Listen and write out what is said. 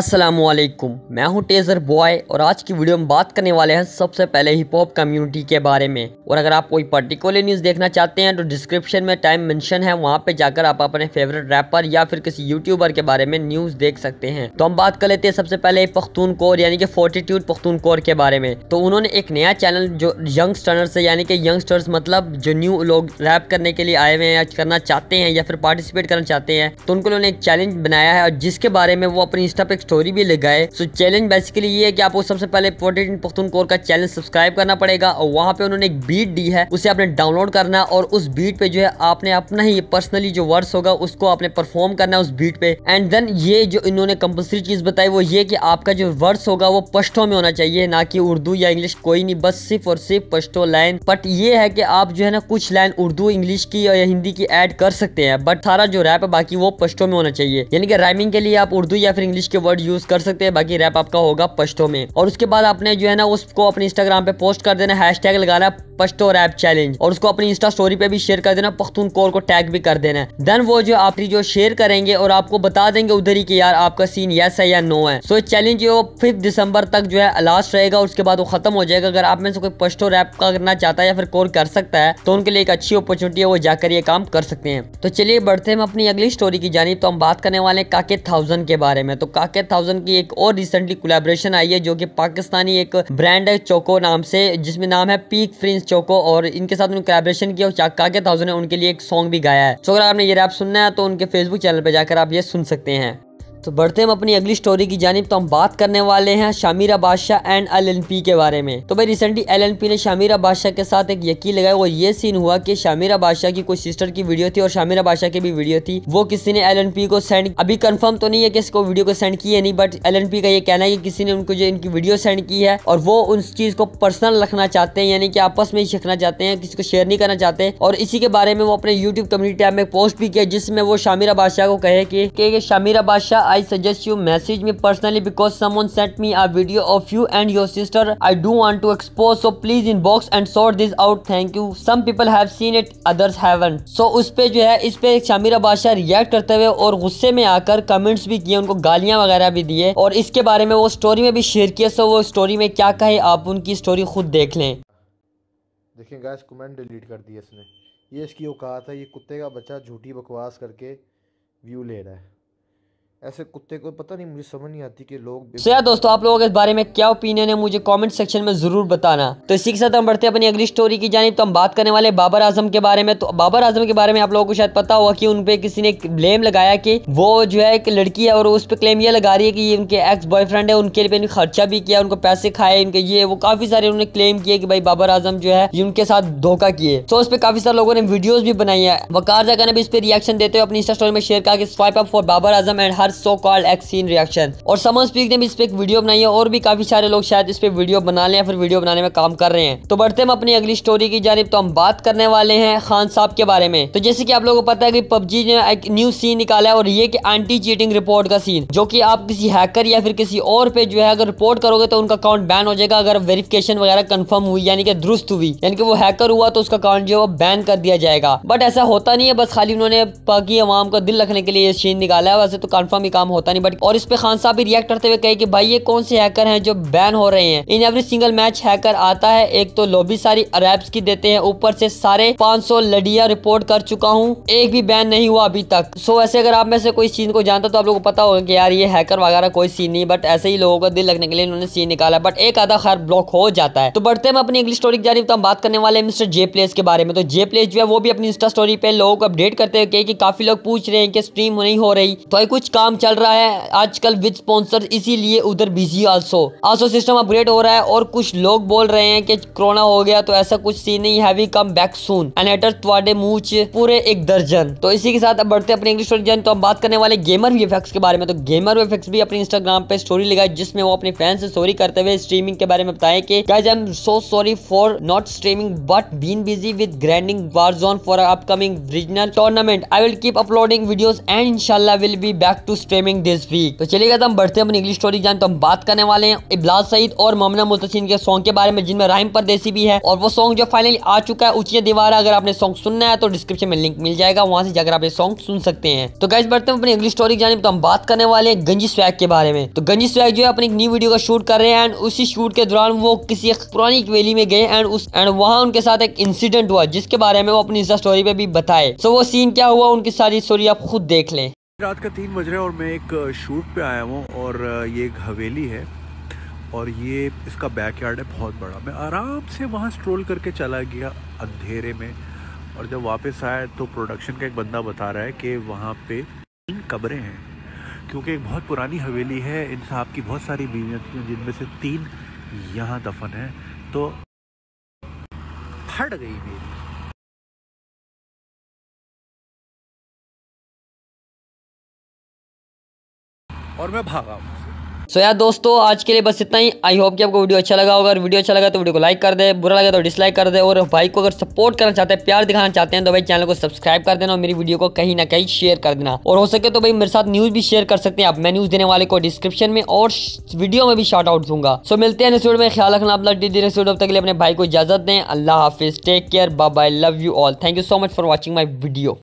असलम मैं हूं taser boy और आज की वीडियो में बात करने वाले हैं सबसे पहले हिप हॉप कम्युनिटी के बारे में और अगर आप कोई पर्टिकुलर न्यूज़ देखना चाहते हैं तो डिस्क्रिप्शन में टाइम मेंशन है वहां पे जाकर आप अपने फेवरेट रैपर या फिर किसी यूट्यूबर के बारे में न्यूज़ देख सकते हैं तो हम बात कर लेते हैं सबसे पहले पख्तून कौर यानी कि फोर्टीट्यूड पख्तून कौर के बारे में तो उन्होंने एक नया चैनल जो यंगस्टर्स है यानी कि यंगस्टर्स मतलब जो न्यू लोग रैप करने के लिए आए हुए हैं या करना चाहते हैं या फिर पार्टिसिपेट करना चाहते हैं तो उनको उन्होंने एक चैलेंज बनाया है और जिसके बारे में वो अपने इंस्टा पे स्टोरी भी लगाए सो चैलेंज बेसिकली ये है कि आपको सबसे पहले पोटेट पख्तून कोर का चैलेंज सब्सक्राइब करना पड़ेगा और वहाँ पे उन्होंने एक बीट दी है उसे आपने डाउनलोड करना और उस बीट पे जो है आपने अपना ही पर्सनली जो वर्ड्स होगा उसको आपने परफॉर्म करना है उस बीट पे एंड देन ये जो इन्होंने कंपल्सरी चीज बताई वो ये कि आपका जो वर्ड्स होगा वो पश्तो में होना चाहिए ना कि उर्दू या इंग्लिश कोई नहीं बस सिर्फ और सिर्फ पश्तो लाइन बट ये है कि आप जो है ना कुछ लाइन उर्दू इंग्लिश की या हिंदी की एड कर सकते हैं बट सारा जो रैप है बाकी वो पश्तो में होना चाहिए यानी कि राइमिंग के लिए आप उर्दू या फिर इंग्लिश के वर्ड वर्ड यूज कर सकते हैं बाकी रैप आपका होगा पश्तो में और उसके बाद आपने जो है ना उसको अपने इंस्टाग्राम पे पोस्ट कर देना हैश लगाना पश्तो रैप चैलेंज और उसको अपनी इंस्टा स्टोरी पे भी शेयर कर देना पख्तून कौर को टैग भी कर देना देन वो जो आप जो शेयर करेंगे और आपको बता देंगे उधर ही कि यार आपका सीन यस है या नो है सो चैलेंज जो फिफ्थ दिसंबर तक जो है लास्ट रहेगा उसके बाद वो खत्म हो जाएगा अगर आप में से कोई पश्तो रैप करना चाहता है या फिर कोर कर सकता है तो उनके लिए एक अच्छी अपॉर्चुनिटी है वो जाकर ये काम कर सकते हैं तो चलिए बढ़ते हैं अपनी अगली स्टोरी की जानी तो हम बात करने वाले काके थाउजेंड के बारे में तो काके थाउजेंड की एक और रिसेंटली कोलेब्रेशन आई है जो कि पाकिस्तानी एक ब्रांड है चोको नाम से जिसमें नाम है पीक फ्रिंस चोको और इनके साथ उन्होंने कैलेब्रेशन किया और चाका के थाउजेंड ने उनके लिए एक सॉन्ग भी गाया है सो अगर आपने ये रैप सुनना है तो उनके फेसबुक चैनल पर जाकर आप ये सुन सकते हैं तो बढ़ते हम अपनी अगली स्टोरी की जानब तो हम बात करने वाले हैं शामीरा बादशाह एंड एलएनपी के बारे में तो भाई रिसेंटली एलएनपी ने शामीरा बादशाह के साथ एक यकीन लगाया और ये सीन हुआ कि शामीरा बादशाह की कोई सिस्टर की वीडियो थी और शामीरा बादशाह की भी वीडियो थी वो किसी ने एलएनपी को सेंड अभी कन्फर्म तो नहीं है कि इसको वीडियो को सेंड की है नहीं बट एलएनपी का ये कहना है कि किसी ने उनको जो इनकी वीडियो सेंड की है और वो उस चीज को पर्सनल रखना चाहते हैं यानी कि आपस में ही सीखना चाहते हैं किसी को शेयर नहीं करना चाहते और इसी के बारे में वो अपने यूट्यूब कम्युनिटी ऐप में पोस्ट भी किया जिसमें वो शामीरा बादशाह को कहे कि Shamira Badshah I suggest you message me personally because someone sent me are video of you and your sister I do want to expose so please inbox and sort this out thank you some people have seen it others haven't so उस पे जो है इस पे शामिरा बादशाह react करते हुए और गुस्से में आकर कमेंट्स भी किए उनको गालियां वगैरह भी दिए और इसके बारे में वो स्टोरी में भी शेयर किया सो वो स्टोरी में क्या कहे आप उनकी स्टोरी खुद देख लें देखें गाइस कमेंट डिलीट कर दिए इसने ये इसकी औकात है ये कुत्ते का बच्चा झूठी बकवास करके व्यू ले रहा है ऐसे कुत्ते को पता नहीं मुझे समझ नहीं आती कि लोग सो यार दोस्तों आप लोगों के इस बारे में क्या ओपिनियन है मुझे कमेंट सेक्शन में ज़रूर बताना तो इसी के साथ हम बढ़ते हैं अपनी अगली स्टोरी की जानी तो हम बात करने वाले बाबर आजम के बारे में तो बाबर आजम के बारे में आप लोगों को शायद पता हुआ कि उन पर किसी ने ब्लेम लगाया कि वो जो है एक लड़की है और उस पर क्लेम ये लगा रही है कि ये उनके एक्स बॉयफ्रेंड है उनके लिए खर्चा भी किया उनको पैसे खाए उनके ये वो काफ़ी सारे उन्होंने क्लेम किए कि भाई बाबर आजम जो है उनके साथ धोखा किए तो उस पर काफ़ी सारे लोगों ने वीडियोज भी बनाई है वकार जगह ने भी इस पर रिएक्शन देते हुए अपनी इंस्टा स्टोरी में शेयर कहा कि swipe up for Babar Azam and here are so called एक्सीन रिएक्शन और समन स्पीक ने भी इस पर एक वीडियो बनाई है और भी काफी सारे लोग शायद इस पर वीडियो बना ले फिर वीडियो बनाने में काम कर रहे हैं तो बढ़ते हम अपनी अगली स्टोरी की जानब तो हम बात करने वाले हैं खान साहब के बारे में तो जैसे की आप लोगों को पता है की पबजी ने एक न्यू सीन निकाला है और ये कि एंटी चीटिंग रिपोर्ट का सीन जो की आप किसी हैकर या फिर किसी और पे जो है अगर रिपोर्ट करोगे तो उनका अकाउंट बैन हो जाएगा अगर वेरिफिकेशन वगैरह कंफर्म हुई यानी कि दुरुस्त हुई यानी कि वो हैकर हुआ तो उसका अकाउंट जो है वो बैन कर दिया जाएगा बट ऐसा होता नहीं है बस खाली उन्होंने पाकि आवाम का दिल रखने के लिए ये सीन निकाला है वैसे तो कन्फर्म कौमी काम होता नहीं बट और इस पे खान साहब भी रिएक्ट करते हुए कहे कि भाई ये कौन से हैकर हैं जो बैन हो रहे हैं in every single match hacker आता है एक तो लोबी सारी अरेब्स की देते हैं ऊपर से सारे 500 लडिया रिपोर्ट कर चुका हूँ एक भी बैन नहीं हुआ अभी तक सो ऐसे अगर आप में से कोई सीन को जानता तो आप लोग को पता होगा कि यार ये हैकर वगैरह कोई सीन नहीं बट ऐसे ही लोगों का दिल लगने के लिए इन्होंने सीन निकाला बट एक आधा खैर ब्लॉक हो जाता है तो बढ़ते हम अपनी अगली स्टोरी जारी तो हम बात करने वाले मिस्टर जे प्लेस के बारे में तो जे प्लेस जो है वो भी अपनी इंस्टा स्टोरी पे लोगों को अपडेट करते हुए कि काफी लोग पूछ रहे हैं कि स्ट्रीम नहीं हो रही तो कुछ काम काम चल रहा है आजकल विद स्पॉन्सर इसीलिए उधर busy also also system upgrade हो रहा है और कुछ लोग बोल रहे हैं कि कोरोना हो गया तो ऐसा कुछ सीन नहीं हैवी कम बैक सून एनेटर त्वाडे मूच पूरे एक दर्जन तो इसी के साथ अब बढ़ते अपने इंग्लिश तो हम बात करने वाले गेमर वी के बारे में तो गेमर वी भी अपने इंस्टाग्राम पे स्टोरी लगाई जिसमें वो अपने फैंस से स्टोरी करते हुए स्ट्रीमिंग के बारे में बताए कि guys I am so sorry for not streaming but been busy with grinding Warzone for upcoming regional tournament I will keep uploading videos and इंशाल्लाह will be back to streaming this week तो चलिए हम बढ़ते हैं अपनी English story जान तो हम बात करने वाले हैं इबलाज सईद और ममना मुस्तसिन के सॉन्ग के बारे में जिनमें राइम परदेसी भी है और वो सॉन्ग जो फाइनली आ चुका है ऊंची दीवार अगर आपने सॉन्ग सुनना है तो डिस्क्रिप्शन में लिंक मिल जाएगा वहां से जाकर आप ये सॉन्ग सुन सकते हैं तो गैस बढ़ते हैं अपनी इंग्लिश स्टोरी जाने तो हम बात करने वाले हैं गंजी स्वैग के बारे में तो गंजी स्वैग जो है अपनी न्यू वीडियो का शूट कर रहे हैं एंड उसी शूट के दौरान वो किसी पुरानी वैली में गए एंड उस एंड वहाँ उनके साथ एक इंसिडेंट हुआ जिसके बारे में वो अपनी इंस्टा स्टोरी पे भी बताए सो वो सीन क्या हुआ उनकी सारी स्टोरी आप खुद देख लें रात का तीन बज रहे हैं और मैं एक शूट पे आया हूँ और ये एक हवेली है और ये इसका बैक यार्ड है बहुत बड़ा मैं आराम से वहाँ स्ट्रोल करके चला गया अंधेरे में और जब वापस आया तो प्रोडक्शन का एक बंदा बता रहा है कि वहाँ पे तीन कब्रें हैं क्योंकि एक बहुत पुरानी हवेली है इन साहब की बहुत सारी बीवियाँ थी जिनमें से तीन यहाँ दफन हैं तो फट गई मेरी और मैं भागा सो so यार दोस्तों आज के लिए बस इतना ही आई होप कि आपको वीडियो अच्छा लगा होगा अगर वीडियो अच्छा लगा तो वीडियो को लाइक कर दे बुरा लगा तो डिसलाइक कर दे और भाई को अगर सपोर्ट करना चाहते हैं प्यार दिखाना चाहते हैं तो भाई चैनल को सब्सक्राइब कर देना और मेरी वीडियो को कहीं ना कहीं शेयर कर देना और हो सके तो भाई मेरे साथ न्यूज भी शेयर कर सकते हैं आप मैं न्यूज देने वाले को डिस्क्रिप्शन में और वीडियो में भी शॉर्ट आउट दूंगा सो मिलते हैं नेक्स्ट में ख्याल रखना अपना डी रेस्टोर तक के लिए अपने भाई को इजाजत दें अल्लाह हाफिज take care bye love you all thank you so much for watching my video